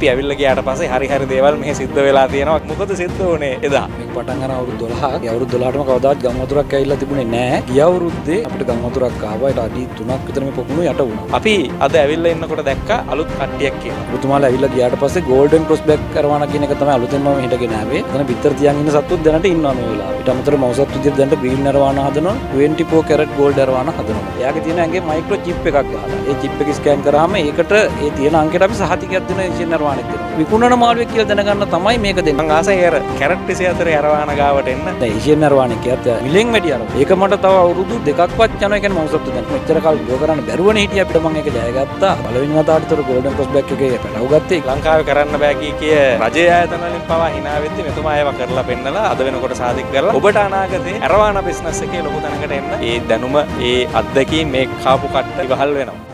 අපි ඇවිල්ලගේට පස හරිහරි දේවල් මේ සිද්ධ වෙලා තියෙනවක් මොකද සිද්ධ වනේ එදා පටන්ගන අවුරු දොලා යවරු දොලාටම කවදත් ගමතුරක් ඇල්ල තිබුණේ නෑ යවරුද්දේ අපට ගමතුරක් ආවට අඩි තුනක් විතරම පොකුණු යට වුණ අපි අද ඇවිල්ල එන්නකොට දැක් අලුත් කටියක් කිය තුමා ඇල්ල ගයාට පස ගෝල්ඩන් ප්‍රස් බැක් කරවාන කියන තම අලුතෙන්ම හිටගෙනාවේ තන පිත්තර තියන්ගෙන සත්තු දැනට ඉන්න වෙලා ඉටමතර මවසත් විදිර දැන්ට බිල් නරවාන හදන 24 කැරට් ගෝල්ඩ් අරවාන හදනවා. එයාගේ තියෙන ඇඟේ මයික්‍රෝ චිප් එකක් ගහලා. ඒ චිප් එක ස්කෑන් කරාම ඒකට ඒ තියෙන අංකයට අපි සහතිකයක් දෙන ඉන්ජිනේරුවා වානෙත් විකුණන මාළුවෙක් කියලා දැනගන්න තමයි මේක දෙන්නේ. මං ආසයි අර කැරට් 24 අරවාන ගාවට එන්න. දැන් ඒෂියන් අරවාන කියත් මිලෙන් වැඩි අර. ඒක මට තව අවුරුදු දෙකක්වත් යනවා. ඒ කියන්නේ මම සත්‍ය දැන් මෙච්චර කාල ගෝ කරන්න බැරුවනේ හිටියේ අපිට මං ඒක ජයගත්තා. බලවෙන වතාවටතර ගෝල්ඩන් ක්‍රොස් බෑක් එකේ පැලව ගත්තේ. ලංකාවේ කරන්න බෑ කී කිය රජයේ ආයතන වලින් පවා hina වෙද්දි මෙතුමා ඒව කරලා පෙන්නලා අද වෙනකොට සාධික කරලා ඔබට අනාගතේ අරවාන බිස්නස් එකේ ලොකු තැනකට එන්න. ඒ දැනුම ඒ අත්දැකීම් මේ කාපු කට්ට ඉවහල් වෙනවා.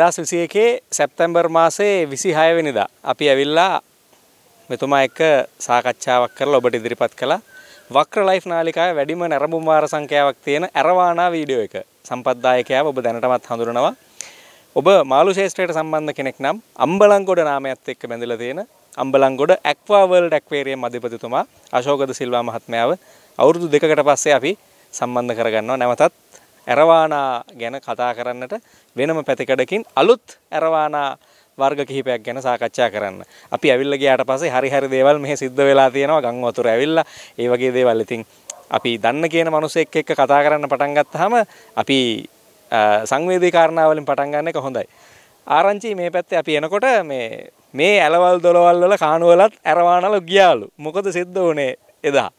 දෙදස් විසි එකේ සැප්තැම්බර් මාසේ විසි හයවෙනිදා. අපි ඇවිල්ලා මෙතුමා එක සාකච්ඡාවක් කරලා ඔබට ඉදිරිපත් කළ වක්‍ර ලයිෆ් නාලිකාය වැඩිම නැරඹුම්වාර සංඛ්‍යාවක් තියෙන ඇරවානා වීඩියෝ එක සම්පත්දායකයාව ඔබ දැනටමත් හඳුරනවා. ඔබ මාළු ශේෂත්‍රයට සම්බන්ධ කෙනෙක් නම් අම්බලංගොඩ නාමයත් එක්ක බැඳලා තියෙන අම්බලංගොඩ ඇක්වාවර්ල්ඩ් ඇක්වේරියම් අධිපතිතුමා අශෝකද සිල්වා මහත්මයාව අවුරුදු දෙකකට පස්සේ අපි සම්බන්ධ කරගන්නවා නැවතත් ඇරවානා ගැන කතා කරන්නට වෙනම පැතිකඩකින් අලුත් ඇරවානා වර්ග කිහිපයක් ගැන සාකච්ඡා කරන්න. අපි ඇවිල්ලා ගියාට පස්සේ හරි හරි දේවල් මෙහි සිද්ධ වෙලා තියෙනවා. ගම් වතුර ඇවිල්ලා ඒ වගේ දේවල් ඉතින් අපි දන්න කියන මිනිස්සෙක් එක්ක කතා කරන්න පටන් ගත්තාම අපි සංවේදී කාරණාවලින් පටන් ගන්න එක හොඳයි. ආරංචි මේ පැත්තේ අපි එනකොට මේ මේ ඇලවල් දොලවල් වල කානුවලත් ඇරවානලු ගියාලු. මොකද සිද්ධ වුණේ එදා?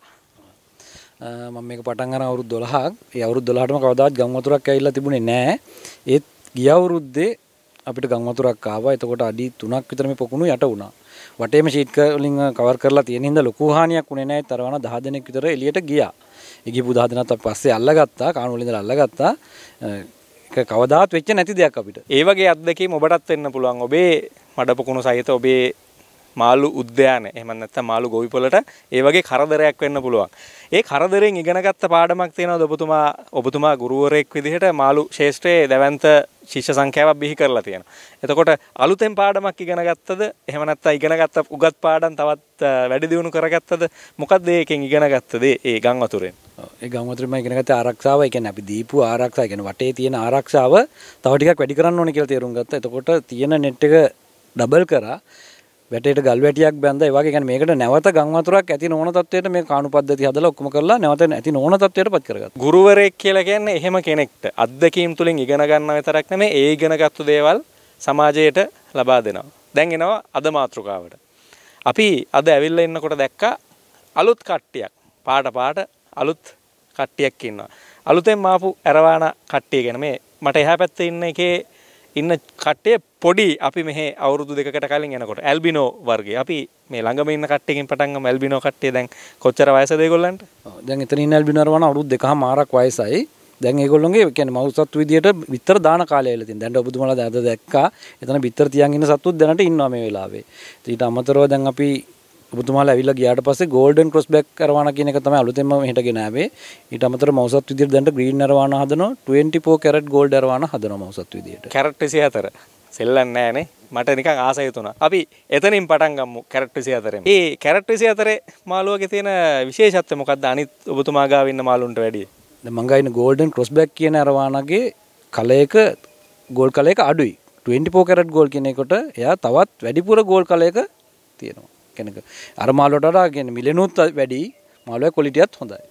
මම මේක පටන් අර අවුරුදු 12ක් ඒ අවුරුදු 12ටම කවදාවත් ගම් වතුරක් ඇවිල්ලා තිබුණේ නැහැ ඒත් ගිය අවුරුද්දේ අපිට ගම් වතුරක් ආවා එතකොට අඩි 3ක් විතර මේ පොකුණු යට වුණා වටේම ෂීට් වලින් කවර් කරලා තියෙන හින්දා ලොකු හානියක් වුණේ නැහැ තරවන 10 දෙනෙක් විතර එළියට ගියා ඒ ගිහපු 10 දෙනාත් අපි පස්සේ අල්ලගත්තා කාණු වලින් ඉඳලා අල්ලගත්තා ඒක කවදාවත් වෙච්ච නැති දෙයක් අපිට ඒ වගේ අත්දැකීම් ඔබටත් වෙන්න පුළුවන් ඔබේ මඩ පොකුණු සහිත ඔබේ මාළු උද්‍යාන එහෙම නැත්නම් මාළු ගොවිපළට ඒ වගේ කරදරයක් වෙන්න පුළුවන්. ඒ කරදරෙන් ඉගෙනගත්ත පාඩමක් තියෙනවද ඔබතුමා ඔබතුමා ගුරුවරයෙක් විදිහට මාළු ශාස්ත්‍රයේ දැවැන්ත ශිෂ්‍ය සංඛ්‍යාවක් බිහි කරලා තියෙනවා. එතකොට අලුතෙන් පාඩමක් ඉගෙන ගත්තද? එහෙම නැත්නම් ඉගෙනගත්ත උගත් පාඩම් තවත් වැඩි දියුණු කරගත්තද? මොකක්ද ඒකෙන් ඉගෙන ගත්තද ඒ ගම් වතුරෙන්? ඒ ගම් වතුරෙන් මම ඉගෙන ගත්ත ආරක්ෂාව, ඒ කියන්නේ අපි දීපු ආරක්ෂාව, කියන්නේ වටේ තියෙන ආරක්ෂාව තව ටිකක් වැඩි කරන්න ඕනේ කියලා තේරුම් ගත්තා. එතකොට තියෙන net එක ඩබල් කරා වැටේට ගල් වැටියක් බැඳ වගේ ගැන මේකට නැවත ගංවතුරක් ඇති නොන තත්වයට මේ කානු පද්ධති හදල ඔක්කම කරලා නැවත ඇති නොන තත්වයට පත් කරගත් ගුරුවරෙක් කියලා කියන්නේ එහෙම කෙනෙක්ට අත්දැකීම් තුලින් ඉගෙන ගන්න විතරක් නෙමෙයි ඒ ඉගෙනගත්තු දේවල් සමාජයට ලබා දෙනවා දැන් එනවා අද මාතෘකාවට අපි අද ඇවිල්ලා ඉන්නකොට දැක්කා අලුත් කට්ටියක් පාට පාට අලුත් කට්ටියක් ඉන්නවා අලුතෙන් ආපු ඇරවාන කට්ටිය ගැන මේ මට එහා පැත්තේ ඉන්න එකේ ඉන්න කට්ටිය පොඩි අපි මෙහ අවුරුදු දෙකට කලින් එනකොට ඇල්බිනෝ වර්ගේ අපි මේ ළඟම ඉන්න කට්ටකින් පටන් ඇල්බිනෝ කට්ටේ දැන් කොච්චර වයස දෙගොල්ලන්ට දැන් එතන ඇල්බිනරවන අවුරුදු දෙක මාරක් වයසයි දැන් ඒගොල්ලොන්ගේ කැන මවසත් විදියට විතර දාන කාලයලති දැන්ට ඔබතුමල ඇද දක්කා එතන බිත්තර තියන්ගෙන සත්තු දැනට ඉන්නම වෙලාවේ ඊට අමතරව දැන් අපි ඔබතුමාල ඇවිල්ල ගියාට පස්සේ ගෝල්ඩන් ක්‍රොස් බැක් කරවාන කියන එක තමයි අලුතෙන්ම හිටගෙන ආවේ ඊට අමතර මවසත් විදියට දැන්ට ග්‍රීන් අරවාන හදනවා 24 කැරට් ගෝල්ඩ් අරවාන හදනවා මවසත් විදියට කැරට් 24 සෙල්ලන්න ෑනේ මට නිකං ආසයතුන අපි එතනින් පටන්ගම්මු කැරට්ටිසි අතරේ ඒ කැරට්ටිසි අතරේ මාලුවක තියෙන විශේෂත්ව මොකක්ද අනිත් ඔබතුමාගාවන්න මාලුන්ට වැඩිය මංගයින ගෝල්ඩන් ක්‍රොස්බැක් කියන අරවානගේ කලයක ගෝල් කලයක අඩුයි 24 කැරට් ගෝල් කෙනෙකොට එයා තවත් වැඩිපුර ගෝල් කලයක තියෙනවා කෙනක අර මාලොටට ගෙන මිලනුත් වැඩි මාලුව කොලිටියත් හොඳයි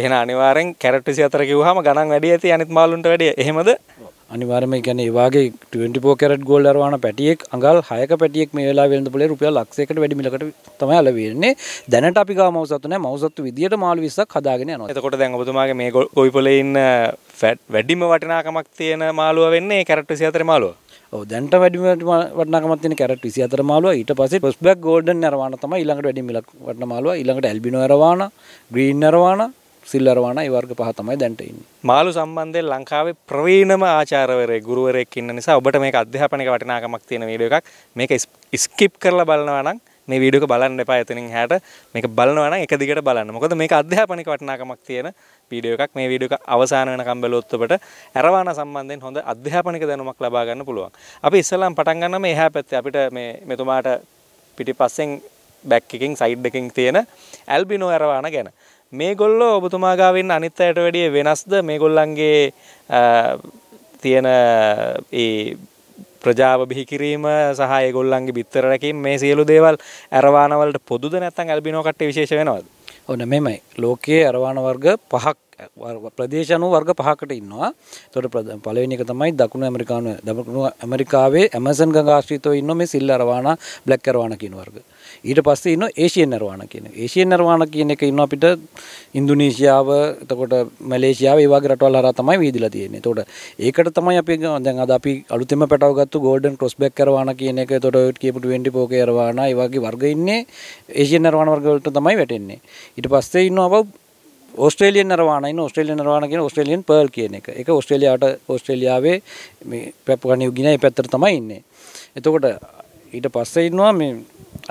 එහෙන අනිවාරෙන් කැරට්ටිසි අතර කිව්හම ගණන් වැඩි ඇති අනිත් මාලුන්ට වැඩිය එහෙමද අනිවාර්ම ගැන ඒවාගේ 24 කරට ගොල් අරවාන පැටියෙක් අඟල් හයක පැටියෙක් මේලා වෙලඳ පුලේ රුපිය ලක්ෂයකට වැඩිමිලකට තමයි අලවෙන්නේ දැනට අපි මවසත්න මවසත් විදිට මාල් විසක් හදාගෙන යන එතකොට දැන් ඔබතුමාගේ මේ ගොයිපොලේ ඉන්න වැඩිම වටිනාකමක් තියෙන මාළුව වෙන්නේ කැරට් 24 මාළුව දැන්ට වැඩිම වටනාකමත් තියෙන කැරට් 24 මාළුව ඊට පස්සේ පොස්බැක් ගෝල්ඩන් අරවාන තමයි ඊළඟට වැඩිම මිලක් වටන මාළුව ඊළඟට ඇල්බිනෝ අරවාන ග්‍රීන් අරවාන සිල්ලරවාන වර්ග පහ තමයි දැන්ට ඉන්න මාළු සම්බන්ධය ලංකාවේ ප්‍රවීණම ආචාරවරය ගුරුවරයක් ඉන්න නිසා ඔබට මේ අධ්‍යාපනක වටිනාකමක් තියෙන වීඩිය එකක් මේක ස්කිප් කරලා බලනවනම් මේ වීඩියක බලන්න එපා එතනින් හැට මේක බලනවනම් එක දිගට බලන්න මොකද මේක අධ්‍යාපනික වටිනාකමක් තියෙන වීඩියෝ එකක් මේ වීඩියෝ එක අවසාන වෙනකම් බැලුවොත් ඔබට ඇරවාන සම්බන්ධයෙන් හොඳ අධ්‍යාපනික දැනුමක් ලබා ගන්න පුළුවන්. අපි ඉස්සෙල්ලාම පටන් ගන්නම එහා පැත්තේ අපිට මේ මෙතුමාට පිටිපස්සෙන් බැක් එකකින් සයිඩ් එකකින් තියෙන ඇල්බිනෝ ඇරවාන ගැන. මේගොල්ලෝ ඔබතුමාගාවෙන් අනිත් අයට වැඩිය වෙනස්ද මේගොල්ලන්ගේ තියෙන ප්‍රජාව බිහිකිරීම සහ ඒගොල්ලන්ගේ බිත්තර රැකීම මේ සියලු දේවල් ඇරවානවලට පොදුද නැත්තම් ඇල්බිනෝ කට්ටේ විශේෂ වෙනවද? ඔන්න මෙමය. ලෝකයේ ඇරවාන වර්ග පහක් ප්‍රදේශනුව වර්ග පහකට ඉන්නවා තොට පලවෙනික තමයි දකුණු ඇමරිකානු දකුණු ඇමරිකාවේ ඇමසන් ගාශ්‍රීතව ඉන්න මේ සිල් අරවාන බ්ලක් කරවාන කියන වර්ග ඊට පස්සේ ඉන්න ඒශයෙන් නරවාන කියන ඒශයෙන් නරවාන කියන එක ඉන්න අපිට ඉන්දුනීශයාව තකොට මලේසියාව ඒවාගේ රටවල් හර තමයි වීදිලා තියෙන්නේ තොට ඒකට තමයි අපි දැන් අද අපි අලුතෙම පැටවගත්තු ගෝඩන් ක්‍රොස් බැක් කරවාන කියන එක තොට කියපුට වෙන්ඩි පෝක කරවාන ඒවාගේ වර්ග ඉන්නේ ඒශයෙන් නරවාන වර්ගවලට තමයි වැටෙන්නේ ඊට පස්සේ ඉන්න අප ඔස්ට්‍රේලියන් නරවානයි ඔස්ට්‍රේලියන් නරවාන කියන ඔස්ට්‍රේලියන් පර්ල් කියන එක එක ඔස්ට්‍රේලියාට ඔස්ට්‍රේලියාවේ මේ පැපකණි ගිනයි පැත්තර තමයි ඉන්නේ එතකොට ඊට පස්සේ ඉන්නවා මේ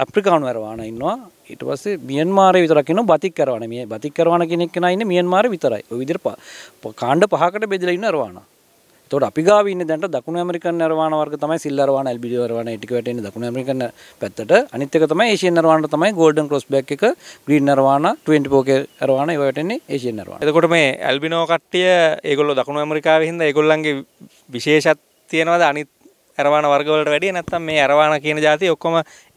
අප්‍රිකානු ඇරවාන ඉන්නවා ඊට පස්සේ මියන්මාරය විතරක් ඉන්නවා බතික් කරවන මේ බතික් කරවන කෙනෙක් නයින්නේ මියන්මාරය විතරයි ඔය විදිහට කාණ්ඩ පහකට බෙදලා ඉන්න ඇරවානා තොට අපි ගාවන්න දැට දකුණ ඇමරිකන් නිර්වාණ වර්ග තමයි සිල්ලරවාන ඇල්බිඩිවරවාන ටික වැටෙන දකුණ ඇමරිකන් පැත්තට අනිත්‍යක තමයි ඒෂයන් නිර්වාණට තමයි ගෝල්ඩන් ක්‍රොස් බැක් එක ග්‍රීන් නිර්වාණ 24 නිර්වාණ ඒවා වැටෙන්නේ ඒෂයන් නිර්වාණ. එතකොට මේ ඇල්බිනෝ කට්ටිය ඒගොල්ලෝ දකුණු ඇමරිකාවේ හින්දා ඒගොල්ලන්ගේ විශේෂත් තියෙනවද අනිත් ඇරවාන වර්ගවලට වැඩිය නැත්තම් මේ ඇරවාන කියන જાති ඔක්කොම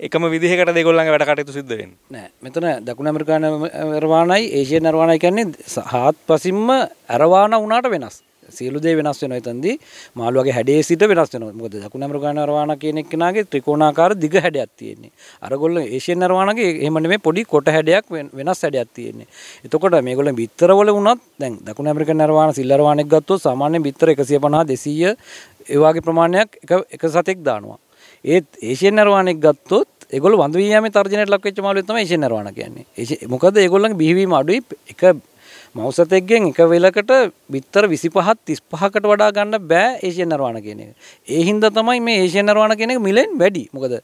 එකම විදිහකට දෙගොල්ලන්ගේ වැඩ කටයුතු සිද්ධ වෙන්නේ. නෑ මෙතන දකුණු ඇමරිකානු ඇරවානයි ඒෂියානු ඇරවානයි කියන්නේ හාත්පසින්ම ඇරවාන වුණාට වෙනස්. සියලුදේ වෙනස් වෙන එතන්දී මාළුවගේ හැඩේ සිට වෙනස් වෙන මොකද දකුණ ඇමරිකානු අරවාන කෙනෙක් කෙනාගේ ත්‍රිකෝණාකාර දිග හැඩයක් තියෙන්නේ අරගොල්ල ඒෂියන් අරවානගේ එහෙම නෙමෙයි පොඩි කොට හැඩයක් වෙනස් හැඩයක් තියෙන්නේ එතකොට මේගොල්ලන් බිත්තරවල වුණත් දැන් දකුණ ඇමරිකන් අරවාන සිල් අරවානෙක් ගත්තොත් සාමාන්‍ය බිත්තර 150 200 ඒ වගේ ප්‍රමාණයක් එක එක සතෙක් දානවා ඒත් ඒෂියන් අරවානෙක් ගත්තොත් ඒගොල්ලෝ වඳු වියාමේ තර්ජනයට ලක් වෙච්ච මාළුවෙක් තමයි ඒෂියන් අරවාන කියන්නේ මොකද ඒගොල්ලන්ගේ බිහිවීම අඩුයි එක මෞසතෙක්ගෙන් එක වෙලකට බිත්තර විසිපහත් තිස් පහකට වඩා ගන්න බෑ ඒෂයන් නරවාණ කියන එක. ඒ හින්දා තමයි මේ ඒෂයන් නරවාණ කියන එක මිලෙන් වැඩි. මොකද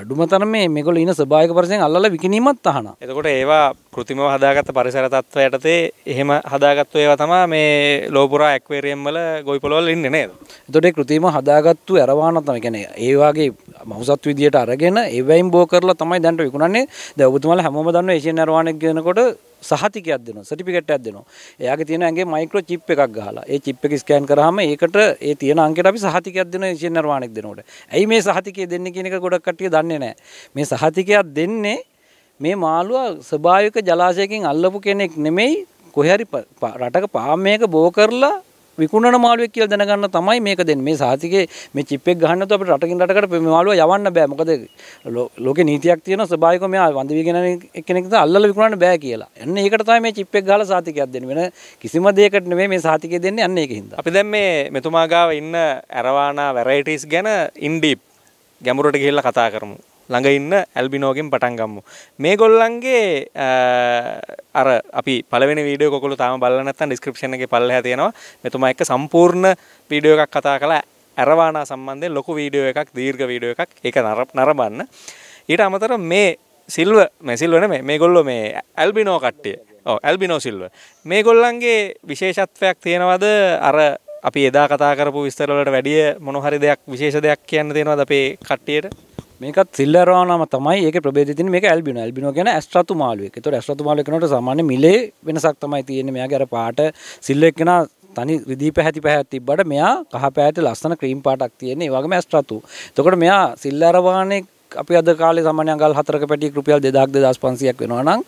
අඩුම තරම මේ මේගොල්ලෝ ඉන ස්වභාවික පරිසරයෙන් අල්ලලා විකිනීමක් තහනම්. එතකොට ඒවා කෘතිමව හදාගත්ත පරිසර තත්ත්ව යටතේ එහෙම හදාගත්තු ඒවා තමයි මේ ලෝපුරා ඇක්වේරියම් වල ගොවිපළ වල ඉන්නේ නේද? එතකොට ඒ කෘතිම හදාගත්තු ඇරවාණ තමයි කියන්නේ ඒ වගේ මහසත් විදියට අරගෙන ඒවයින් බෝ කරලා තමයි දැන්ට විකුණන්නේ දැවබතුමල හැම දන්න ඒශය නිර්වාණය කියනකොට සහතිකයක් දෙනවා සටිපිකට් එකක් දෙනවා. එයාගේ තියෙන ඇඟේ මයික්‍රෝ චිප් එකක් ගහලා ඒ චිප් එක ස්කෑන් කරාම ඒකට ඒ තියෙන අංකයට අපි සහතිකයක් දෙනවා ඉංජිනේර වාණෙක් දෙනකොට. ඇයි මේ සහතිකය දෙන්නේ කියන එක ගොඩක් කට්ටිය දන්නේ නැහැ. මේ සහතිකයක් දෙන්නේ මේ මාළුවා ස්වභාවික ජලාශයකින් අල්ලපු කෙනෙක් නෙමෙයි කොහරි රටක පාම්මයක බෝ කරලා විකුණන මාළුවෙක් කියලා දැනගන්න තමයි මේක දෙන්නේ. මේ සාතිකේ මේ චිප් එක ගහන්න නැතුව අපිට රටකින් රටකට මේ මාළුවා යවන්න බෑ. මොකද ලෝකේ නීතියක් තියෙනවා ස්වභාවිකව මෙයා වඳවි කෙනෙක් කෙනෙක්ද අල්ලලා විකුණන්න බෑ කියලා. අන්න ඒකට තමයි මේ චිප් එක ගහලා සාතිකයක් දෙන්නේ. වෙන කිසිම දෙයකට නෙමෙයි මේ සාතිකේ දෙන්නේ අන්න ඒකින්ද. අපි දැන් මේ මෙතුමා ගාව ඉන්න ඇරවානා වැරයිටිස් ගැන ඉන්ඩීප් ගැඹුරට ගිහිල්ලා කතා කරමු. ළඟ ඉන්න ඇල්බිනෝගෙන් පටන්ගම්මු. මේ ගොල්ලන්ගේ අර අපි පලවෙන වීඩිය කොල තම බලන්නත්තන් ඩිස්ක්‍රපෂණගේ පල්ල තියෙනවා මෙතුම එක සම්පූර්ණ වීඩියෝ එකක් කතා කලා ඇරවානා සම්බන්ධය ලොකු වීඩියෝ එකක් දීර්ඝ වීඩියෝ එකක් එක නරප නරබන්න. ඊට අමතර මේ සිල්ව මැසිල්වන මේ ගොල්ලො මේ ඇල්බිනෝ කට්ටිය ඇල්බිනෝ සිල්ව මේ ගොල්ලන්ගේ විශේෂත්වයක් තියෙනවද අර අපි එදා කතා කරපු විස්තරවලට වැඩිය මොනහරි දෙයක් විශේෂ දෙයක් කියන්න තියෙනවද අපේ කට්ටියට මේකත් සිල්ලරවානම තමයි ඒක ප්‍රබේදති මේක ඇල්බින ඇල්බින ගැන ඇස්ත්‍රතු මාලුවක් තොර ඇස්ත්‍රතු මාලකනට සාමාන්‍ය මිලේ වෙනසක් තමයි තියෙන මෙයා ගැර පාට සිල්ලෙක්කෙන තනි රිදී පැහැති පැහැත්ති බට මෙයා කහ පැඇති ලස්සන ක්‍රීම් පාටක් තියන්නේ වගේම ඇස්ත්‍රතු තකොට මෙයා සිල්ලරවානෙක් අපි අද කාලේ සාමාන්‍ය ගල් හතරක පැටි රුපියල් 2000 2500ක් වෙනවා නම්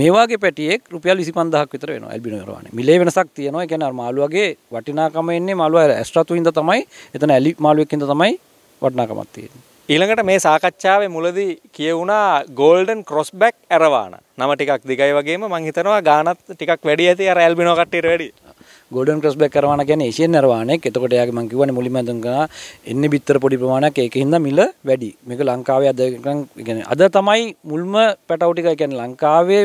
මේ වගේ පැටියෙක් රුපියල් 25000ක් විතර වෙනවා ඇල්බිනෝ යරවානේ. මිලේ වෙනසක් තියෙනවා. ඒ කියන්නේ අර මාළුවගේ වටිනාකම එන්නේ මාළුවා ඇස්ට්‍රතු හින්දා තමයි. එතන ඇලි මාළුවෙක් හින්දා තමයි වටිනාකමක් තියෙන්නේ. ඊළඟට මේ සාකච්ඡාවේ මුලදී කියවුණා ගෝල්ඩන් ක්‍රොස්බැක් ඇරවාන නම ටිකක් දිගයි වගේම මං හිතනවා ගානත් ටිකක් වැඩි ඇති අර ඇල්බිනෝ කට්ටියට වැඩි. ගෝල්ඩන් ක්‍රොස්බැක් කරවාන කියන්නේ ඒෂියන් ඇරවානෙක්. එතකොට එයාගේ මං කිව්වනේ මුලින්ම දුන්නා එන්නේ බිත්තර පොඩි ප්‍රමාණයක් ඒකින්ද මිල වැඩි. මේක ලංකාවේ අද කියන්නේ අද තමයි මුල්ම පැටවු ටික කියන්නේ ලංකාවේ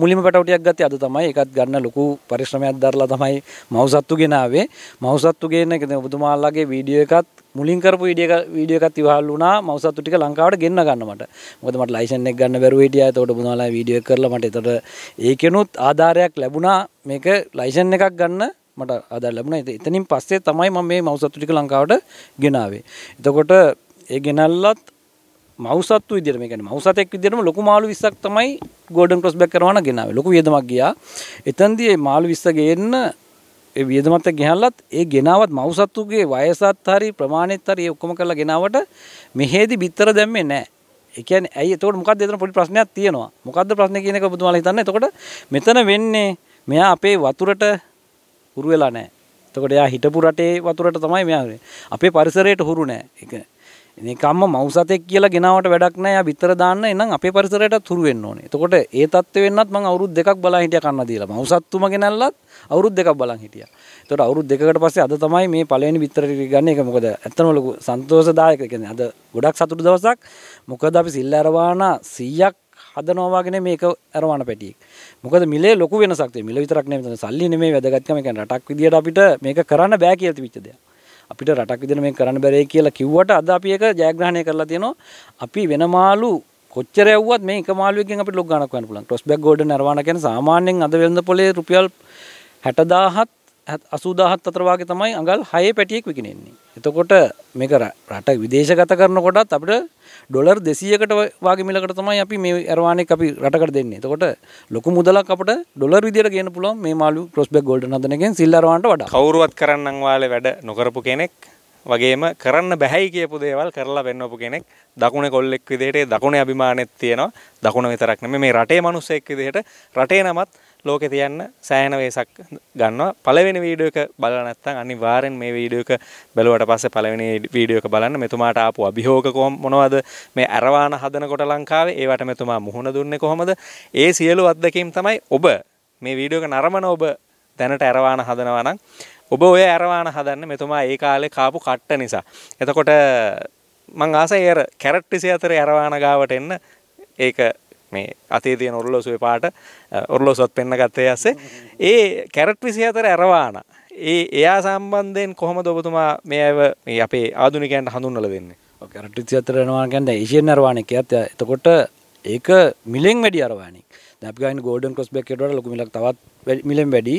මුලින්ම පැටවු ටිකක් ගත්තේ අද තමයි. ඒකත් ගන්න ලොකු පරිශ්‍රමයක් දරලා තමයි මවුසත්තු ගෙනාවේ. මවුසත්තු ගේන ඔබතුමාලාගේ වීඩියෝ එකත් මුලින් කරපු ඉඩියක වීඩියෝ එකක් ඉවහල් වුණා මවසතු ටික ලංකාවට ගෙන්න ගන්න මට. මොකද මට ලයිසන් එක ගන්න බැරුව හිටියා. එතකොට බුදුනාලා වීඩියෝ එක කරලා මට එතකොට ඒකෙනුත් ආධාරයක් ලැබුණා මේක ලයිසන් එකක් ගන්න මට ආධාර ලැබුණා. එතනින් පස්සේ තමයි මම මේ මවසතු ටික ලංකාවට ගෙනාවේ. එතකොට ඒ ගෙනල්ලත් මවසත්තු විදිර මේ මවසතෙක් විදිරම ලොකු මාළු විස්සක් තමයි ගෝඩන් ක්‍රොස් බැක් කරවන ගෙනාව ලොකු වියදමක් ගියා. එතන්දී මාළු විස්ස ගේන්න ඒ වියදමත් ගෙනල්ලත් ඒ ගෙනාවත් මවසත්තුගේ වයසත් හරි ප්‍රමාණෙත් හරි ඔක්කොම කරලා ගෙනාවට මෙහෙදි බිත්තර දැම්මේ නැහැ. ඒ කියන්නේ ඇයි එතකොට මොකක්ද එතන පොඩි ප්‍රශ්නයක් තියෙනවා. මොකද්ද ප්‍රශ්නේ කියන එක ඔබතුමාලා හිතන්න. එතකොට මෙතන වෙන්නේ මෙයා අපේ වතුරට හුරු වෙලා නැහැ. එතකොට එයා හිටපු රටේ වතුරට තමයි මෙයා අපේ පරිසරයට හුරු නැහැ. එකම මවසතෙක් කියලා ගෙනාවට වැඩක් නෑ බිතර දාන්න එනම් අපේ පරිසරයට තුරු වෙන්න ඕනේ. එතකොට ඒ තත්ත්වෙ වෙන්නත් මම අවුරුදු දෙකක් බලන් හිටියා කන්න දීලා. මවසත්තුම ගෙනල්ලත් අවුරුදු දෙකක් බලන් හිටියා. එතකොට අවුරුදු දෙකකට පස්සේ අද තමයි මේ පළවෙනි බිතර ගන්න එක. මොකද ඇත්තම ලොකු සන්තෝෂදායක කියන්නේ අද ගොඩක් සතුටු දවසක්. මොකද අපි සිල් අරවාන 100ක් හදනවාගෙන මේක ඇරවාන පැටියෙක්. මොකද මිලේ ලොකු වෙනසක් තියෙනවා. මිල විතරක් නෙමෙයි සල්ලි නෙමෙයි වැදගත්කම කියන්නේ රටක් විදියට අපිට මේක කරන්න බෑ කියලා තිබිච්ච දෙයක්. අපිට රටක් විදිහට මේක කරන්න බැරේ කියලා කිව්වට අද අපි ඒක ජයග්‍රහණය කරලා තියෙනවා. අපි වෙනමාලු කොච්චර යවුවත් මේ එක මාළුවකින් අපිට ලොක් ගණක් වෙන්න පුළුවන්. ටොස් බෑග් ගෝල්ඩන් අරවාන කියන්නේ සාමාන්‍යයෙන් අද වෙළඳ පොලේ රුපියල් 60000ත් අසුදාහත් අතරවාගේ තමයි අඟල් හය පැටියෙක් විකිනෙන්නේ. එතකොට මේක රට විදේශගත කරනකොටත් අපට ඩොලර් දෙසියකට වගේ මිලකට තමයි අපි මේ අරවානෙක් අපි රටකට දෙන්නේ. එතකොට ලොකු මුදලක් අපට ඩොලර් විදියට ගේන්න පුළුවන් මේ මාළු ප්‍රොස්බෙක් ගෝල්ඩ් නදනකින් සිල් අරවන්නට වඩා. කවුරුවත් කරන්නම් වාලේ වැඩ නොකරපු කෙනෙක් වගේම කරන්න බැහැයි කියපු දේවල් කරලා පෙන්වපු කෙනෙක් දකුණ කොල්ලෙක් විදිහට දකුණේ අභිමානෙත් තියෙනවා. දකුණ විතරක් නෙමෙයි මේ රටේ මිනිස්සෙක් විදිහට රටේ නමත් ලෝකෙ තියන්න සෑහන වේසක් ගන්නවා පළවෙනි වීඩියෝ එක බලලා නැත්නම් අනිවාර්යෙන් මේ වීඩියෝ එක බැලුවට පස්සේ පළවෙනි වීඩියෝ එක බලන්න මෙතුමාට ආපු අභියෝග මොනවද මේ අරවාන හදනකොට ලංකාවේ ඒවට මෙතුමා මුහුණ දුන්නේ කොහොමද ඒ සියලු අත්දැකීම් තමයි ඔබ මේ වීඩියෝ එක නරඹන ඔබ දැනට අරවාන හදනවා නම් ඔබ ඔය අරවාන හදන්න මෙතුමා ඒ කාලේ කාපු කට්ට නිසා එතකොට මං ආසයි අර කැරට්ටිසි අතර අරවාන ගාවට එන්න ඒක මේ අතේ තියෙන ඔරලෝසුවේ පාට ඔරලෝසුවත් පෙන්න ගත්තේ ඇස්සේ ඒ කැරට් විසි අතර ඇරවාන ඒ එයා සම්බන්ධයෙන් කොහොම ඔබතුමා මේ ඇව මේ අපේ ආදුනිකයන්ට හඳුන්වල දෙන්නේ කැරට් විසි අතර යනවා කියන්නේ ඒෂියන් අරවාණේ කියත් එතකොට ඒක මිලෙන් වැඩි අරවාණේ දැපිගන්න ගෝඩන් කොස් බැක්කට ලොකුමිලක් තවත් මිලෙන් වැඩි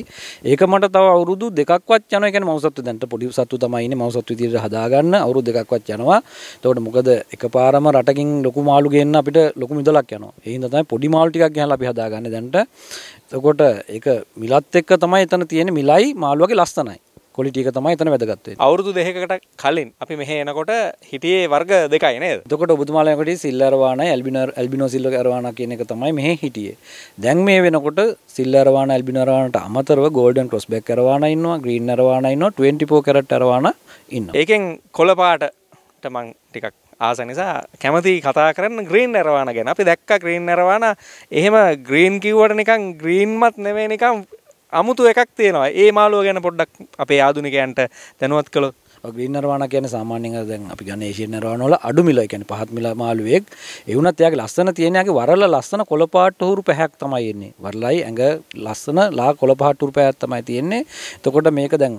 ඒක මට තව අවුරුදු දෙකක්වත් යන එක මවසත්තු දැන්ට පොඩි සත්තු තමයින මවසත්තු තිර හදාගන්න අවුරු දෙකක්වත් යනවා තවට මොකද එක පාරම රටකින් ලොකු මාළු ගන්න අපිට ලොකු මිදලක් යන ඒහිදතයි පොඩි මාල්ටික් ගැන අපි හදාගන්න දැන්ට තකොට ඒ මිලත් එක්ක තමයි එතන තියෙන මිලයි මාළුවගේ ලස්සනයි කොලිටියක තමයි තන වැදගත්වේ අවුරදු දෙහකට කලින් අපි මෙහ එනකොට හිටියේ වර්ග දෙකයින දොකට බුතුමාලයකට සිල්ලරවාන ඇල්බිනර් ඇල්බිනෝ සිල්ල කරවාන කියන එක තමයි මෙහ හිටියේ දැන් මේ වෙනකොට සිල්ලරවාන ඇල්බිනරවානට අමතරව ගෝඩන් ක්‍රොස් බැක් කරවාන ඉන්නවා ග්‍රීන් අරවාන ඉන්නවා 24 කරට අරවාන ඉන්න ඒකෙන් කොළපාටට මං ටිකක් ආස නිසා කැමති කතා කරන්න ග්‍රීන් නරවාන ගැන අපි දැක්ක ග්‍රීන් නරවාන එහෙම ග්‍රීන් කිව්වට නිකං ග්‍රීන්මත් නෙවේ නිකම් අමුතු එකක් තියෙනවා ඒ මාළුව ගැන පොඩ්ඩක් අපේ ආදුනිකයන්ට දැනුවත් කළොත් ග්‍රීනර්වාණ කියන සාමාන්‍යයෙන් දැන් අපි ගන්න ඒෂියන් නර්වාණවල අඩු මිල කියන්නේ පහත් මිල මාළුවෙක් ඒ වුණත් එයාගේ ලස්සන තියෙන යාගේ වරල ලස්සන කොළපාට හුරු පැහැක් තමයි එන්නේ වරලයි ඇඟ ලස්සන ලා කොළපාට හුරු පැහැක් තමයි තියෙන්නේ එතකොට මේක දැන්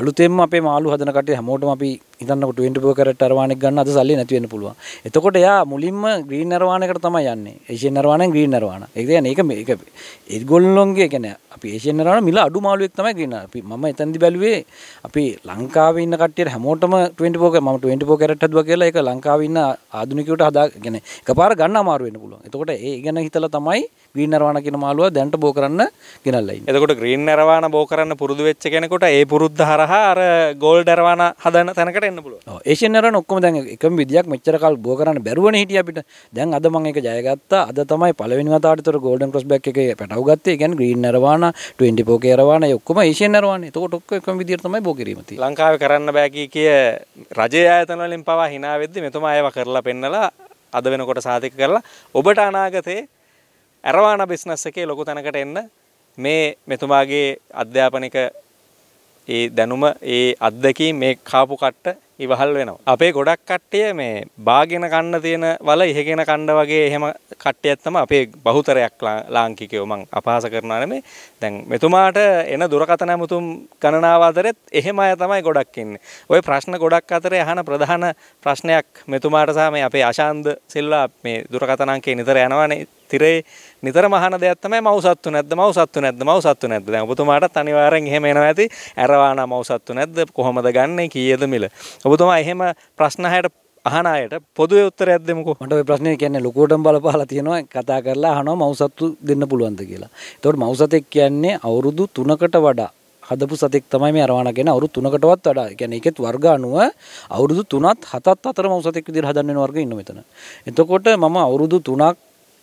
අලුතෙන්ම අපේ මාළු හදන කටේ හැමෝටම අපි ඉතන්න කොට ටුව කරට අරවානක් ගන්න අද සල්ලි නැතිවන්න පුළුවන් එතකොට යා මුලින්ම ග්‍රී නරවානකට තම යන්න ඒෂය නරවාන ග්‍රී නරවාන එක ඒක මේක ඒගොල්ලොන්ගේ කැන අපි ඒෂය නරවාන මිල අඩු මාලුවෙක් තමයි ගන්න අපි ම එතැදි බැලුවේ අපි ලංකාව ඉන්න කටිය හැමෝටම ටෝක ම ටෝ කරට්ව කියලා එක ලංකාවන්න ආදුනිකට හදා ගැන එක පාර ගන්න අමාරුවෙන පුළුවන් එතකොට ඒ ගැන හිතල තමයි ග්‍රීන් නරවාන කියන මාළුවා දැන්ට බෝ කරන්න ගෙනල්ලයි. එතකොට ග්‍රීන් නරවාන බෝ කරන්න පුරුදු වෙච්ච කෙනෙකුට ඒ පුරුද්ද හරහා අර ගෝල් නරවාන හදන තැනකට එන්න පුළුවන්. ඔව් ඒෂියන් නරවාන ඔක්කොම දැන් එකම විදියක් මෙච්චර කාල බෝ කරන්න බැරුවනේ හිටිය අපිට. දැන් අද මම ඒක ජයගත්තා. අද තමයි පළවෙනි වතාවට උතර ගෝල්ඩන් ක්‍රොස් බෑක් එකේ පැටව ගත්තේ. ඒ කියන්නේ ග්‍රීන් නරවාන 24 කේ නරවාන ඒ ඔක්කොම ඒෂියන් නරවාන. එතකොට ඔක්කොම එකම විදියට තමයි බෝ කිරීම තියෙන්නේ. ලංකාවේ කරන්න බෑ කී කිය රජයේ ආයතන වලින් පවා hina වෙද්දි මෙතුමා ඒව කරලා පෙන්නලා අද වෙනකොට සාධක කරලා ඔබට අනාගතේ ඇරවාන බිස්නස් එකේ ලොකු තැනකට එන්න මේ මෙතුමාගේ අධ්‍යාපනික ඒ දැනුම ඒ අත්දැකීම් මේ කාපු කට්ට ඉවහල් වෙනවා. අපේ ගොඩක් කට්ටිය මේ බාගෙන කන්න තියෙන වල ඉහගෙන කණ්ඩ වගේ එහෙම කට්ටියක් තමයි අපේ බහුතරයක් ලාංකිකයෝ මං අපහාස කරනවා නෙමෙයි. දැන් මෙතුමාට එන දුරකථන මුතුම් ගණනාව අතරෙත් එහෙම අය තමයි ගොඩක් ඉන්නේ. ওই ප්‍රශ්න ගොඩක් අතරේ අහන ප්‍රධාන ප්‍රශ්නයක් මෙතුමාට සහ මේ අපේ අශාන්ද සිල්වා මේ දුරකථන අංකේ නිතර යනවනේ තිරේ නිතර මහන දෙයක් තමයි මව් සත්තු නැද්ද මව් සත්තු නැද්ද මව් සත්තු නැද්ද දැන් ඔබතුමාටත් අනිවාර්යෙන් එහෙම එනවා ඇති ඇරවානා මව් සත්තු නැද්ද කොහොමද ගන්නෙ කීයද මිල ඔබතුමා එහෙම ප්‍රශ්න හැට අහනයට පොදු උත්තරයක් දෙමුක මට ප්‍රශ්නය කියන්නේ ලොකෝටම් බලපාලා තියෙනවා කතා කරලා හනවා මවසත්තු දෙන්න පුළුවන්ද කියලා. එතකොට මවසතෙක් කියන්නේ අවුරුදු තුනකට වඩා හදපු සතෙක් තමයි මේ අරවාන කියන අවුරුදු තුනකටවත් වඩා. ඒ කියන්නේ ඒකෙත් වර්ග අනුව අවුරුදු 3ත් 7ත් අතර මවසතෙක් විදිහට හදන්න වෙන වර්ග ඉන්න මෙතන. එතකොට මම අවුරුදු 3ක්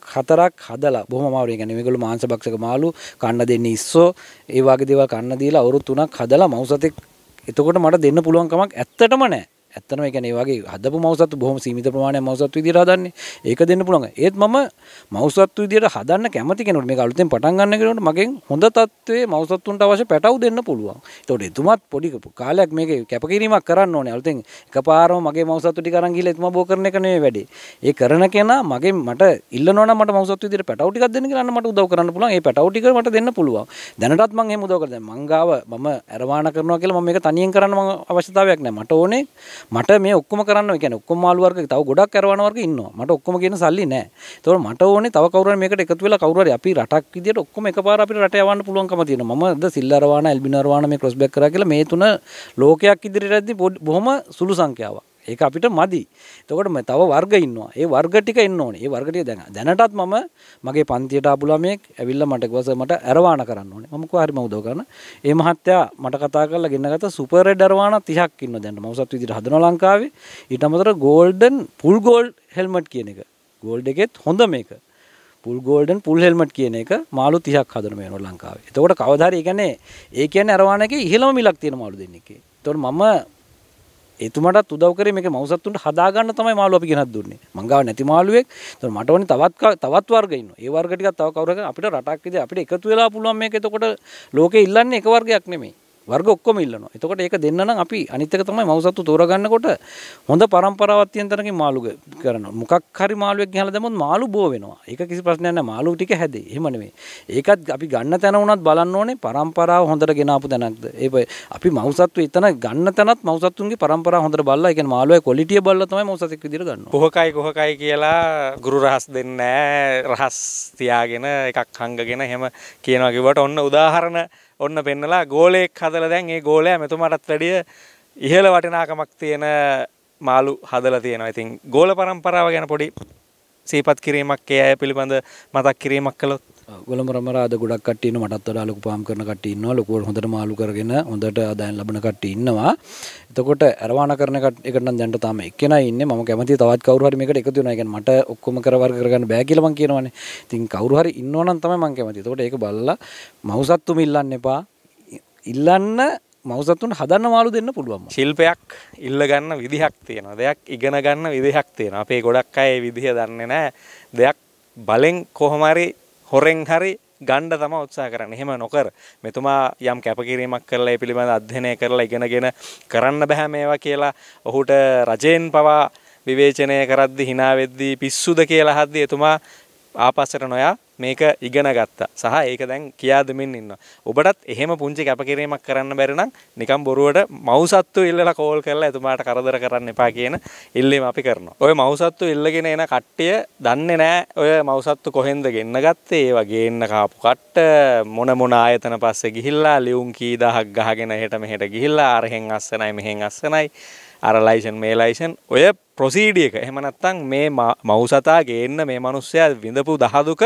හතරක් හදලා බොහොම අමාරුයි. يعني මේගොල්ලෝ මාංශ භක්ෂක මාළු කන්න දෙන්නේ ඉස්සෝ ඒ වගේ දේවල් කන්න දීලා අවුරුදු 3ක් හදලා මවුසතෙක් එතකොට මට දෙන්න පුළුවන් කමක් ඇත්තටම නැහැ. ඇත්තනම ඒ කියන්නේ ඒ වගේ හදපු මව්සත්තු බොහොම සීමිත ප්‍රමාණයක් මව්සත්තු විදියට හදන්නේ. ඒක දෙන්න පුළුවන්. ඒත් මම මව්සත්තු විදියට හදන්න කැමති කෙනෙකුට මේක අලුතෙන් පටන් ගන්න කෙනෙකුට මගෙන් හොඳ තත්ත්වයේ මව්සත්තුන්ට අවශ්‍ය පැටව් දෙන්න පුළුවන්. ඒතකොට එතුමත් පොඩි කාලයක් මේක කැපකිරීමක් කරන්න ඕනේ. අලුතෙන් එකපාරම මගේ මව්සත්තු ටික අරන් ගිහලා එතුමා බෝ කරන එක නෙවෙයි වැඩේ. ඒ කරන කෙනා මගෙන් මට ඉල්ලනවා නම් මට මව්සත්තු විදියට පැටව් ටිකක් දෙන්න කියලා නම් මට උදව් කරන්න පුළුවන්. ඒ පැටව් ටික මට දෙන්න පුළුවන්. දැනටත් මම එහෙම උදව් කරලා දැන් මං ගාව මම අරවාණ කරනවා කියලා මම මේක තනියෙන් කරන්න මම අවශ්‍යතාවයක් නැහැ. මට ඕනේ මට මේ ඔක්කොම කරන්න එක ඔක්කොම මාළුවර්ග තව ගොඩක් කරවනවර්ග ඉන්නවා මට ඔක්කොම කියන සල්ලි නෑ තොර මට ඕනේ තව කවුරු මේකට එකතු වෙලා කවුරු හරි අපි රටක් විදියට ඔක්කොම එකපාර අපිට රට යවන්න පුළුවන්කම තියෙනවා මම ද සිල්ලරවාන ඇල්බිනරවාන මේ ක්‍රොස් බැක් කරා කියලා මේ තුන ලෝකයක් ඉදිරියට යද්දී බොහොම සුළු සංඛ්‍යාවක් ඒ අපිට මදි තකොටම තව වර්ග ඉන්නවා ඒ වර්ගටික එන්න ඕන ඒ වර්ගටිය දැන දැනටත් මම මගේ පන්තියට අපපුලාමෙක් ඇවිල්ල මටකවස මට ඇරවාන කරන්න ඕන මක හරි මවදෝ කරන ඒ මහත්තයා මට කතා කරල ගෙන්න්නගත සුපර ඩර්වාන තිහක් ඉන්න දැන්න මසත් විදිට හදන ලංකාවේ ඉටමතර ගෝල්ඩන් පුල් ගෝල්ඩ් හෙල්මට් කියන එක ගෝල්ඩ එකෙත් හොඳ මේක පුල් ගෝල්ඩන් පුල් හෙල්මට් කියන එක මාළු තිහක් හදන මේ ලංකාවේ එතකොට කවධාර ඒගැනේ ඒ කියන අරවානක ඉහළම මිලක් තියෙන මාළු දෙන්නෙක් තොට මම එතුමටත් උදවකර මේ මවසත්තුන්ට හදාගන්න තමයි මාළු අපි ගෙනත් දුන්නේ මංගාව නැති මාළුවෙක් ත මටවනි තවත් තවත් වර්ගන්න ඒ වර්ගටික තව කවරක අපිට රටක්විද අපිට එකතු වෙලා පුළුවන් මේක එතකොට ලෝක ඉල්ලන්නේ එක වර්ගයක් නෙමේ වර්ග ඔක්කොම ඉල්ලන එතකොට ඒක දෙන්නන අපි අනිතක තමයි මවසත්තු තෝරගන්නකොට හොඳ පරම්පරාවත්්‍යයන්තරකින් මාළුග කරන මොක් හරි මාළුවක් හල දෙමුත් මාළු බෝ වෙනවා එක කිසි ප්‍රශ්නයන්න මාලු ටික හැද හෙමනේ ඒකත් අපි ගන්න තැන වනත් බලන්න ඕනේ පරම්පරාව හොඳට ගෙනාපු තැනක්ද ඒ අපි මවසත්තු එතන ගන්න තැනත් මවසත්තුන්ගේ පරම්පර හොඳ බල්ල එක මාලුව කොලිටිය බල්ලතම මවසතක් දිරගන්න හොකයි කොහකයි කියලා ගුරු රහස් දෙන්න රහස් තියාගෙන එකක් හංගගෙන හෙම කියනවාකිවට ඔන්න උදාහරණ ඔන්න පෙන්නලා ගෝලයෙක් හදල දැන් ඒ ගෝලය මෙතුමටත් වැඩිය ඉහළ වටිනාකමක් තියෙන මාලු හදල තියෙනවා ඉතින් ගෝල පරම්පරාව ගැන පොඩි සේපත් කිරීමක් ඒ අය පිළිබඳ මතක් කිරීමක් කළොත් ගොලම රමරාද ගොඩක් කට්ටියන මටත් වඩා ලොකු පාම් කරන කට්ටිය ඉන්නවා ලොකුවට හොඳට මාළු කරගෙන හොඳට ආදායම් ලබන කට්ටිය ඉන්නවා එතකොට ඇරවාන කරන එකට නම් දැන් තාම එක්කෙනා ඉන්නේ මම කැමතියි තවත් කවුරු හරි මේකට එකතු වෙනවා කියන්නේ මට ඔක්කොම කරවර කරගන්න බෑ කියලා මං කියනවනේ ඉතින් කවුරු හරි ඉන්නවනම් තමයි මං කැමතියි එතකොට ඒක බලලා මහුසත්තුම ඉල්ලන්න එපා ඉල්ලන්න මවසත්තුන් හදන්න මාලු දෙන්න පුළුවන් ශිල්පයක් ඉල්ල ගන්න විදිහක් තියෙන දෙයක් ඉගෙන ගන්න විදිහක් තියෙන අපේ ගොඩක් අය විදිහ දන්නේ නෑ දෙයක් බලෙන් කොහොමරි හොරෙන් හරි ගණ්ඩ තම උත්සා කරන්න එහෙම නොකර මෙතුමා යම් කැපකිරීමක් කරලා පිළිබඳ අධ්‍යනය කරලා ඉගෙනගෙන කරන්න බැහැ මේවා කියලා ඔහුට රජයෙන් පවා විවේචනය කරද්දි හිනාවෙද්දී පිස්සුද කියලා හද්දි එතුමා ආපස්සට නොයා මේක ඉගෙන ගත්තා සහ ඒක දැන් කියා දෙමින් ඉන්න. ඔබටත් එහෙම පුංචි කැපකිරීමක් කරන්න බැරිනම් නිකම් බොරුවට මවසත්තු ඉල්ලලා කෝල් කරලා එතුමාට කරදර කරන්න එපා කියන ඉල්ලීම අපි කරනවා. ඔය මවසත්තු ඉල්ලගෙන එන කට්ටිය දන්නේ නැහැ ඔය මවසත්තු කොහෙන්ද ගෙන්න ගත්තේ ඒ වගේ එන්න කාපු කට්ට මොන මොන ආයතන පස්සේ ගිහිල්ලා ලියුම් කී දහක් ගහගෙන එහෙට මෙහෙට ගිහිල්ලා අරහෙන් අස්සනයි මෙහෙන් අස්සනයි අරලයිෂන් මේ ලයිෂන් ඔය ප්‍රොසීඩියක එහෙමනත්තං මේ මවසතාගේ එන්න මේ මනුස්සය විඳපු දහදුක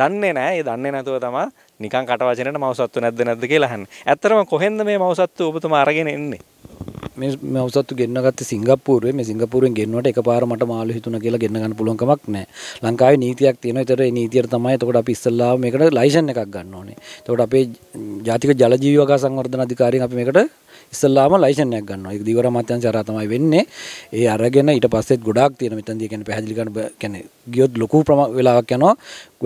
දන්නේ නෑ ඒ දන්නේ නැතුව තම නිකන් කටවචනට මවසත්තු නැද්ද නැද්ද කියලාහන්න ඇත්තරම කොහෙන්ද මේ මවසත්තු ඔබතුම අරගෙන එන්නේ මේ මවසත්තු ගෙන්න්නගත් සිංගපපුරේ මේ සිංගපුරෙන් ගෙන්වට එක පාරමට මාල හිතුන කියලා ගෙන්න්නගන්න පුලොන්කමක් නෑ ලංකාව නීතියක් තියෙන තර නීතිර තමයි තකොට අපි ඉස්සල්ලා මේකට ලයිෂන් එකක් ගන්න ඕනේ තකොට අපේ ජාතික ජලජීවකා සංවර්ධන අධිකාරී අපි මේකට ඉස්සල්ලාම ලයිසනයක් ගන්න එක දිවර මතයන් චරතමයි වෙන්නේ ඒ අරගෙන ඊට පස්සෙත් ගොඩක් තියෙන මෙතන් දිගැන පැදිලිකන්න කැන ගියොත් ලොකු ප්‍රම වෙලාක් යනවා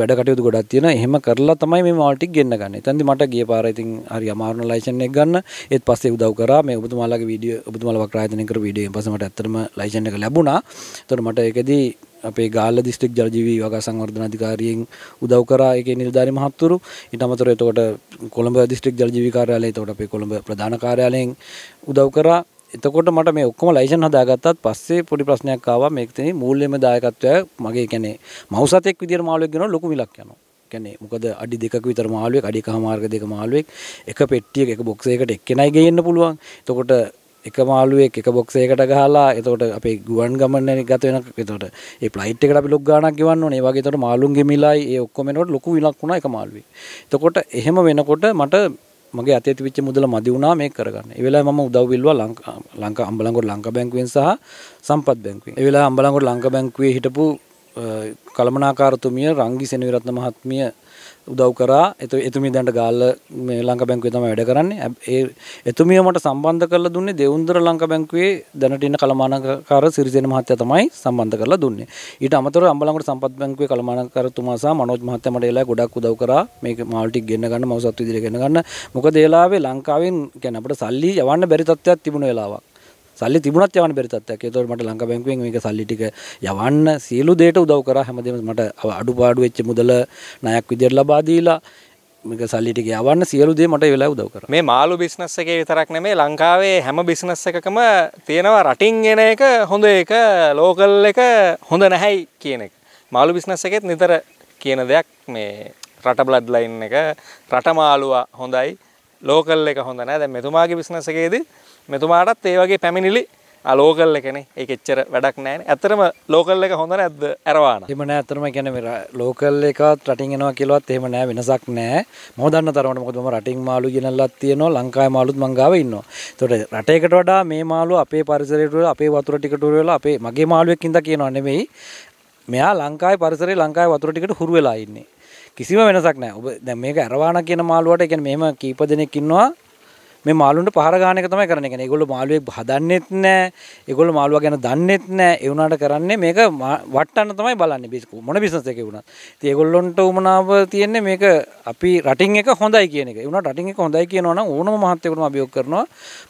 වැඩ කටයුතු ගොඩක් තියෙන එහෙම කරලා තමයි මේ මාල්ටික් ගන්න ගන්න තැන්දි මට ගිය පාරයිතින් හරි අමාරුණ ලයිසනයක් ගන්න ඒත් පස්සේ උදව් කරා මේ ඔබතුමාලගේ වීඩියෝ ඔබතුමාලා වක්‍රායතනය කර වීඩියෝ පසමට ඇත්තටම ලයිසන එක ලැබුණා තොර මට ඒකදී අපේ ගාල්ල දිස්ත්‍රික් ජලජීවී වගා සංවර්ධන අධිකාරියෙන් උදව් කරා ඒකේ නිලධාරී මහත්තුරු ඊට අමතරව එතකොට කොළඹ දිස්ත්‍රික් ජලජීවී කාර්යාලය එතකොට අපේ කොළඹ ප්‍රධාන කාර්යාලයෙන් උදව් කරා එතකොට මට මේ ඔක්කොම ලයිසන් හදාගත්තත් පස්සේ පොඩි ප්‍රශ්නයක් ආවා මේක තියෙන මූල්‍යම දායකත්වය මගේ කියන්නේ මවුසතෙක් විදියට මාළුවෙක් ගෙනව ලොකු මිලක් යනවා. කියන්නේ මොකද අඩි දෙකක විතර මාළුවෙක් අඩි කහ මාර්ග දෙක මාළුවෙක් එක පෙට්ටියක එක බොක්ස් එකකට එක්කෙනයි ගෙයන්න පුළුවන්. එතකොට එක මාළුවෙක් එක බොක්ස එකට ගහලා එතකොට අපේ ගුවන් ගමන්න ගත වෙන එතකොට ඒ ප්ලයිට් එකට අපි ලොක් ගානක් ගෙවන්න ඕනේ ඒ වගේ එතකොට මාළුන් ගෙමිලායි ඒ ඔක්කොම එනකොට ලොකු විලක් වුණා එක මාළුවේ. එතකොට එහෙම වෙනකොට මට මගේ අතේ තිබිච්ච මුදල මදි වුණා මේක කරගන්න. ඒ වෙලාවේ මම උදව් විල්වා ලංකා ලංකා අම්බලන්ගොඩ ලංකා බැංකුවෙන් සහ සම්පත් බැංකුවෙන්. ඒ වෙලාවේ අම්බලන්ගොඩ ලංකා බැංකුවේ හිටපු කළමනාකාරතුමිය රංගි සෙනවිරත්න මහත්මිය උදව් කරා එතු එතුමි දැන්ට ගාල්ල මේ ලංක බැංකුවේ තමයි වැඩ කරන්නේ ඒ එතුමිය මට සම්බන්ධ කරලා දුන්නේ දෙවුන්දර ලංක බැංකුවේ දැනට ඉන්න කළමානකාර සිරිසේන මහත්තයා තමයි සම්බන්ධ කරලා දුන්නේ ඊට අමතරව අම්බලන්ගොඩ සම්පත් බැංකුවේ කළමානකාරතුමා සහ මනෝජ් මහත්තයා මට එලා ගොඩක් උදව් කරා මේක මාල් ටික ගෙන්න ගන්න මවසත් විදිහට ගෙන්න ගන්න මොකද ඒ වෙලාවේ ලංකාවෙන් කියන්නේ අපිට සල්ලි යවන්න බැරි තත්ත්වයක් තිබුණ වෙලාවක් සල්ලි තිබුණත් යවන්න බැරි තත්ත්වයක්. ඒතකොට මට ලංකා බැංකුවෙන් මේක සල්ලි ටික යවන්න සියලු දේට උදව් කරා හැමදේම මට අඩුපාඩු වෙච්ච මුදල ණයක් විදියට ලබා දීලා මේක සල්ලි ටික යවන්න සියලු දේ මට ඒ වෙලාවේ උදව් කරා. මේ මාළු බිස්නස් එකේ විතරක් නෙමෙයි ලංකාවේ හැම බිස්නස් එකකම තියෙනවා රටින් එන එක හොඳ එක ලෝකල් එක හොඳ නැහැයි කියන එක. මාළු බිස්නස් එකෙත් නිතර කියන දෙයක් මේ රට බ්ලඩ් ලයින් එක රට මාළුවා හොඳයි ලෝකල් එක හොඳ නැහැ දැන් මෙතුමාගේ බිස්නස් එකේදී මෙතුමාටත් ඒ වගේ පැමිණිලි ලෝකල් එකන ඒ එච්චර වැඩක් නෑන ඇතරම ලෝකල් එක හොඳ ඇද ඇරවාන එමන ඇතරම කැන ලෝකල් එකත් රටිගෙනවා කියලවත් එහම නෑ වෙනසක් නෑ මොදන්න තරමට මොකදම රටින් මාලු ගෙනල්ලත් තියනවා ලංකායි මාලුත් මංගාව ඉන්න තොට රටයකට වඩා මේ මාලු අපේ පරිසරටුව අපේ වතුර ටිකටුර වෙලා අපේ මගේ මාලුවක් ඉඳ කියනවා නෙමෙයි මෙයා ලංකායි පරිසරේ ලංකායි වතුර ටිකට හුරු වෙලා ඉන්නේ කිසිම වෙනසක් නෑ ඔබ දැ මේක ඇරවාන කියන මාලුවට එකන මෙම කීප දෙනෙක් ඉන්නවා මේ මාලුන්ට පහරගානක තමයි කරන එක ඒගොල්ල මාලුවෙක් හදන්නෙත් නෑ ඒගොල්ල මාළුව ගැන දන්නෙත් නෑ එවුනාට කරන්නේ මේක වටන්න තමයි බලන්න බිස්කු මොන බිසස එක වුණා ඒගොල්ලොන්ට උමනාව තියෙන්නේ මේක අපි රටින් එක හොඳයි කියන එක වුණා රටින් එක හොඳයි කියනවන ඕනම මහත්තයකුටම අභියෝග කරනවා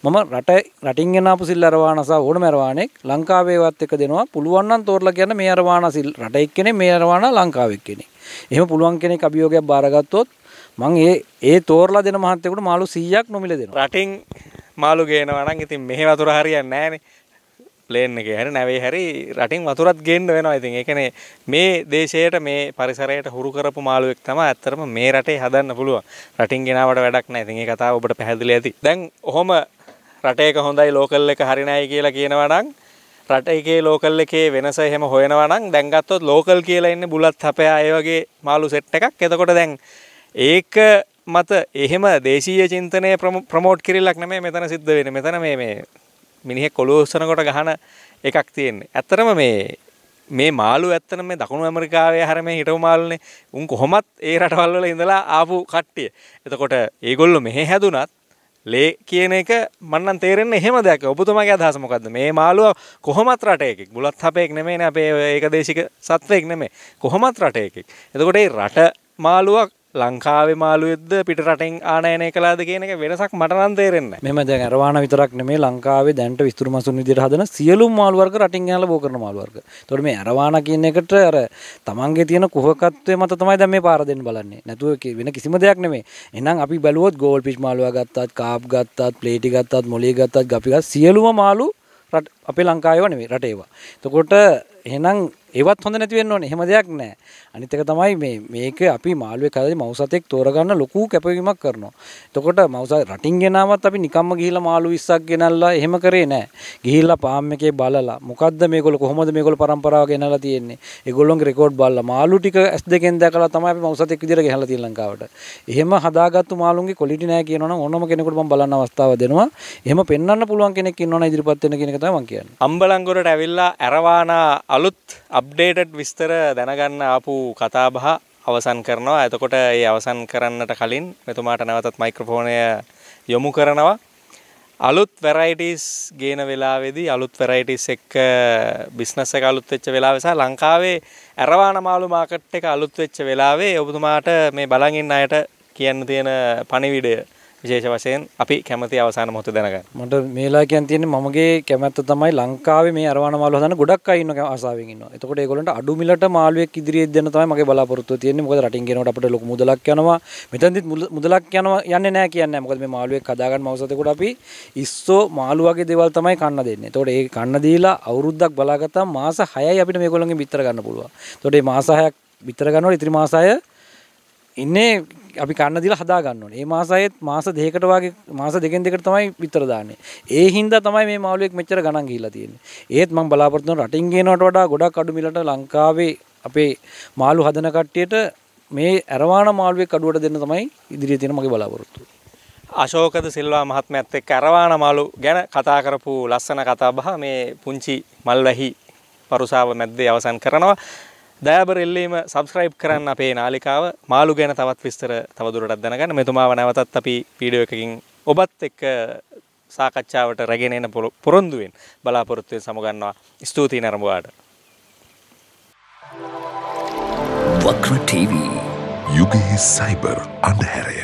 මම රට රටින් එනපු සිල්ලරවානසා ඕන මැරවානෙක් ලංකාවේවත් එක දෙනවා පුළුවන්න්න තෝරලා කියන්න මේ අරවාන සිල් රට එක්කෙනෙ මේ අරවාන ලංකාවක් කෙනෙ එහෙම පුළුවන් කෙනෙක් අභියෝගයක් බාරගත්තොත් මං ඒ ඒ තෝරලා දෙන මහත්තයකට මාළු 100ක් නොමිල දෙනවා. රටින් මාළු ගේනවා නම් ඉතින් මෙහෙ වතුර හරියන්නේ නැහනේ. ප්ලේන් එකේ හැරි නැවේ හැරි රටින් වතුරත් ගේන්න වෙනවා ඉතින්. ඒ කියන්නේ මේ දේශයට මේ පරිසරයට හුරු කරපු මාළුවෙක් තමයි ඇත්තටම මේ රටේ හදන්න පුළුවන්. රටින් ගෙනාවට වැඩක් නැහැ. ඉතින් මේ කතාව ඔබට පැහැදිලි ඇති. දැන් ඔහොම රටේක හොඳයි ලෝකල් එක හරි නැහැ කියලා කියනවා නම් රට එකේ ලෝකල් එකේ වෙනස එහෙම හොයනවා නම් දැන් ගත්තොත් ලෝකල් කියලා ඉන්නේ බුලත් හපයා ඒ වගේ මාළු සෙට් එකක්. එතකොට දැන් ඒක මත එහෙම දේශීය චින්තනය ප්‍රමෝට් කිරල්ලක් නෙමේ මෙතන සිද්ධ වෙන මෙතන මේ මේ මිනිහෙක් කොලෝස්සන කොට ගහන එකක් තියෙන්නේ ඇත්තරම මේ මේ මාළු ඇත්තන මේ දකුණු ඇමරිකාවේ හරම හිටව මාලනේ උන් කොහොමත් ඒ රටවල්වල ඉඳලා ආපු කට්ටිය. එතකොට ඒගොල්ලො මෙහෙ හැදුනත් ලේ කියන එක මන්නන් තේරෙන්නේ එහෙම දෙයක්. ඔබතුමාගේ අදහස මොකද්ද? මේ මාළුව කොහොමත් රටයකෙක්. බුලත් හපේක් නෙමෙයිනේ අපේ ඒකදේශික සත්වෙක් නෙමෙයි. කොහොමත් රටයකෙක්. එතකොට මේ රට මාළුවක් ලංකාවේ මාළුවෙද පිට රටෙන් ආනයනය කලාද කියනක වෙනසක් මටනන්තේරෙන්න මෙම දැරවාන විතරක් මේ ලංකාවේ දැන්ට විස්තුර මසුන් විදිර හදන සියලු මාල්වර්ග රටින් යාල බෝකරන මාල්වර්ග තොර මේ අරවාන කියන එකට අර තමන්ගේ තියෙන කොහකත්වය මත තමයි දැම මේ පාරදෙන් බලන්නේ නැතුව වෙන කිසිම දෙයක් නෙමේ එනම් අපි බලුවත් ගෝල් පිච් මාලුව ගත්තත් කාප් ගත්තත් ප්ලේටි ගත්තත් මොලේ ගත්තත් ගපිගත් සියලුම මාලු අපේ ලංකාව නෙමේ රටේවා. තකොට එහෙනම් ඒවත් හොඳ නැති වෙන්න ඕනේ. එහෙම දෙයක් නැහැ. අනිත් එක තමයි මේ මේක අපි මාළුවේ කවදද මවුසතෙක් තෝරගන්න ලොකු කැපවීමක් කරනවා. එතකොට මවුස රටින් ගෙනාවත් අපි නිකම්ම ගිහිල්ලා මාළු 20ක් ගෙනල්ලා එහෙම කරේ නැහැ. ගිහිල්ලා පාම් එකේ බලලා මොකද්ද මේගොල්ලෝ කොහොමද මේගොල්ලෝ પરම්පරාව ගෙනල්ලා තියෙන්නේ. ඒගොල්ලොන්ගේ රෙකෝඩ් බලලා මාළු ටික S2කින් දැකලා තමයි අපි මවුසතෙක් විදියට ගෙනල්ලා තියෙන්නේ ලංකාවට. එහෙම හදාගත්තු මාළුන්ගේ ක්වොලිටි නැහැ කියනවනම් ඕනම කෙනෙකුට මම බලන්න අවස්ථාව දෙනවා. එහෙම පෙන්වන්න පුළුවන් කෙනෙක් ඉන්නවනම් ඉදිරිපත් වෙන කියන එක තමයි මම කියන්නේ. අම්බලංගොඩට ඇවිල්ලා ඇරවානා අලුත් අප්ඩේටඩ් විස්තර දැනගන්න ආපු කතාබහ අවසන් කරනවා ඇතකොට ඒ අවසන් කරන්නට කලින් මෙතුමාට නැවතත් මයික්‍රෆෝනය යොමු කරනවා අලුත් වැරයිටස් ගේන වෙලාවෙදි අලුත් වැරයිටස් එක් බිස්නස එක අලුත් වෙච්ච වෙලාවෙසා ලංකාවේ ඇරවාන මාළු මාකට් එක අලුත් වෙච්ච වෙලාවේ ඔබතුමාට මේ බලගින්න අයට කියන්න තියෙන පණිවිඩය විශේෂ වශයෙන් අපි කැමති අවසාන මොහොත දැනගන්න. මට මේලා කියන් තියෙන්නේ මමගේ කැමැත්ත තමයි ලංකාවේ මේ අරවාන මාළු හදන්න ගොඩක් අය ඉන්නවා ආසාවෙන් ඉන්නවා. එතකොට ඒගොල්ලන්ට අඩු මිලට මාළුවෙක් ඉදිරියට දෙන්න තමයි මගේ බලාපොරොත්තුව තියෙන්නේ. මොකද රටින් ගෙනවට අපිට ලොකු මුදලක් යනවා. මෙතනදිත් මුදලක් යනවා යන්නේ නැහැ කියන්නේ. මොකද මේ මාළුවෙක් හදාගන්න මවසතේකට අපි ඉස්සෝ මාළුවගේ දේවල් තමයි කන්න දෙන්නේ. එතකොට ඒ කන්න දීලා අවුරුද්දක් බලාගත්තා මාස 6යි අපිට මේගොල්ලන්ගෙන් විතර ගන්න පුළුවන්. එතකොට මේ මාස 6ක් විතර ගන්නකොට ඉතිරි මාස 6 ඉන්නේ අපි කන්න දිල හදාගන්න ඒ මාසයත් මාස දෙකට වගේ මාස දෙකෙන් දෙකට තමයි විතර දාන්නේ ඒ හින්දා තමයි මේ මාළුවෙක් මෙච්චර ගණන් ගිහිලා තියෙන්නේ ඒත් මම බලාපොරොත්තු වෙනවා රටින් ගේනවට වඩා ගොඩක් අඩු මිලට ලංකාවේ අපේ මාළු හදන කට්ටියට මේ ඇරවාන මාළුවෙක් අඩුවට දෙන්න තමයි ඉදිරියේ තියෙන මගේ බලාපොරොත්තුව අශෝකද සිල්වා මහත්මයත් එක්ක ඇරවාන මාළු ගැන කතා කරපු ලස්සන කතාබහ මේ පුංචි මල්වැහි පරුසාව මැද්දේ අවසන් කරනවා දෑබරෙල්ලීම සබස්ක්‍රයිබ් කරන්න අපේ නාලිකාව මාළු ගැන තවත් විස්තර තවදුරටත් දැනගන්න මෙතුමාව නැවතත් අපි වීඩියෝ එකකින් ඔබත් එක්ක සාකච්ඡාවට රැගෙන එන පොරොන්දුවෙන් බලාපොරොත්තුවෙන් සමුගන්නවා ස්තුතියි නරඹුවාට වක්‍ර TV යුගයේ සයිබර් අන්ධහැරය